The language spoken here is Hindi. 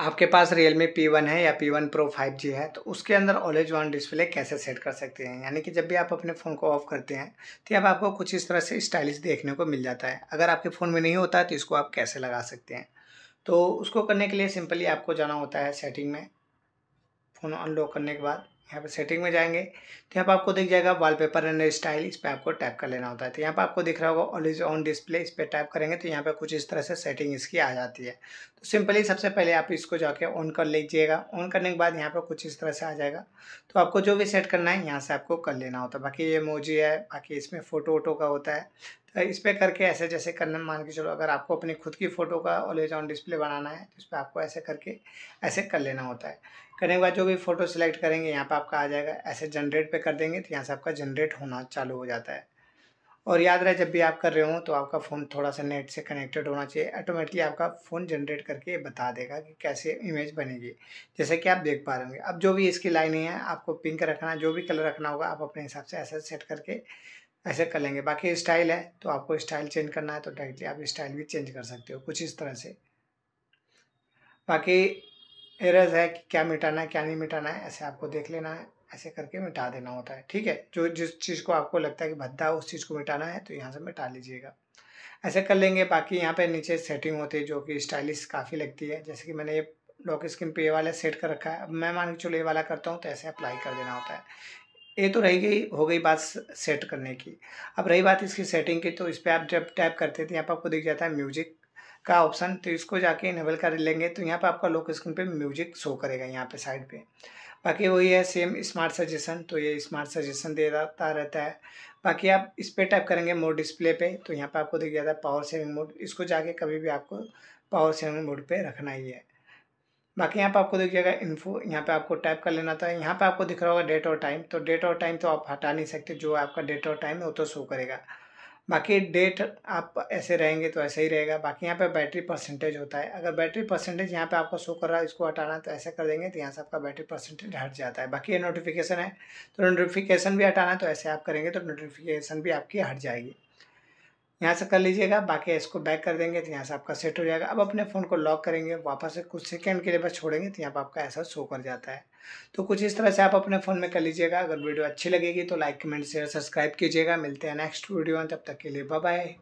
आपके पास रियल मी पी वन है या P one pro five G है तो उसके अंदर ऑलेज वन डिस्प्ले कैसे सेट कर सकते हैं यानी कि जब भी आप अपने फ़ोन को ऑफ करते हैं तो अब आपको कुछ इस तरह से स्टाइलिश देखने को मिल जाता है अगर आपके फ़ोन में नहीं होता तो इसको आप कैसे लगा सकते हैं तो उसको करने के लिए सिंपली आपको जाना होता है सेटिंग में फ़ोन अनलॉक करने के बाद यहाँ पर सेटिंग में जाएंगे तो यहाँ पर आपको दिख जाएगा वॉलपेपर एंड स्टाइल इस पर आपको टैप कर लेना होता है तो यहाँ पर आपको दिख रहा होगा इज ऑन डिस्प्ले इस पर टैप करेंगे तो यहाँ पर कुछ इस तरह से सेटिंग इसकी आ जाती है तो सिंपली सबसे पहले आप इसको जाके ऑन कर लीजिएगा ऑन करने के बाद यहाँ पर कुछ इस तरह से आ जाएगा तो आपको जो भी सेट करना है यहाँ से आपको कर लेना होता है बाकी ये मोजी है बाकी इसमें फ़ोटो वोटो का होता है तो इस पर करके ऐसे जैसे करना मान के चलो अगर आपको अपनी खुद की फ़ोटो का ऑलेज ऑन डिस्प्ले बनाना है तो इस पर आपको ऐसे करके ऐसे कर लेना होता है करने के बाद जो भी फ़ोटो सिलेक्ट करेंगे यहाँ पर आपका आ जाएगा ऐसे जनरेट पर कर देंगे तो यहाँ से आपका जनरेट होना चालू हो जाता है और याद रहे जब भी आप कर रहे हो तो आपका फ़ोन थोड़ा सा नेट से कनेक्टेड होना चाहिए ऑटोमेटिकली आपका फ़ोन जनरेट करके बता देगा कि कैसे इमेज बनेगी जैसे कि आप देख पा रहे होंगे अब जो भी इसकी लाइनें हैं आपको पिंक रखना जो भी कलर रखना होगा आप अपने हिसाब से ऐसा सेट करके ऐसे कर लेंगे बाकी स्टाइल है तो आपको स्टाइल चेंज करना है तो डायरेक्टली आप स्टाइल भी चेंज कर सकते हो कुछ इस तरह से बाकी एरर्स है कि क्या मिटाना है क्या नहीं मिटाना है ऐसे आपको देख लेना है ऐसे करके मिटा देना होता है ठीक है जो जिस चीज़ को आपको लगता है कि भद्दा उस चीज़ को मिटाना है तो यहाँ से मिटा लीजिएगा ऐसे कर लेंगे बाकी यहाँ पे नीचे सेटिंग होती है जो कि स्टाइलिश काफ़ी लगती है जैसे कि मैंने ये लॉक स्क्रीन पे ये वाला सेट कर रखा है अब मैं मान के चलो ये वाला करता हूँ तो ऐसे अप्लाई कर देना होता है ये तो रही गई हो गई बात सेट करने की अब रही बात इसकी सेटिंग की तो इस पर आप जब टैप करते थे यहाँ पर आपको दिख जाता है म्यूजिक का ऑप्शन तो इसको जाके इनेबल कर लेंगे तो यहाँ पर आपका लोक स्क्रीन पे म्यूजिक शो करेगा यहाँ पे साइड पे बाकी वही है सेम स्मार्ट सजेशन तो ये स्मार्ट सजेशन देता रहता है बाकी आप इस पर टाइप करेंगे मोड डिस्प्ले पे तो यहाँ पर आपको दिख जाता है पावर सेविंग मोड इसको जाके कभी भी आपको पावर सेविंग मोड पर रखना ही है बाकी यहाँ पे आपको दिख जाएगा इन्फो यहाँ पे आपको टाइप कर लेना था यहाँ पे आपको दिख रहा होगा डेट और टाइम तो डेट और टाइम तो आप हटा नहीं सकते जो आपका डेट और टाइम है वो तो शो करेगा बाकी डेट आप ऐसे रहेंगे तो ऐसे ही रहेगा बाकी यहाँ पे बैटरी परसेंटेज होता है अगर बैटरी परसेंटेज यहाँ पे आपको शो कर रहा है इसको हटाना तो ऐसा कर देंगे तो यहाँ से आपका बैटरी परसेंटेज हट जाता है बाकी ये नोटिफिकेशन है तो नोटिफिकेशन भी हटाना है तो ऐसे आप करेंगे तो नोटिफिकेशन भी आपकी हट जाएगी यहाँ से कर लीजिएगा बाकी इसको बैक कर देंगे तो यहाँ से आपका सेट हो जाएगा अब अपने फ़ोन को लॉक करेंगे वापस से कुछ सेकंड के लिए बस छोड़ेंगे तो यहाँ पर आपका ऐसा शो कर जाता है तो कुछ इस तरह से आप अपने फ़ोन में कर लीजिएगा अगर वीडियो अच्छी लगेगी तो लाइक कमेंट शेयर सब्सक्राइब कीजिएगा मिलते हैं नेक्स्ट वीडियो में तब तक के लिए बाय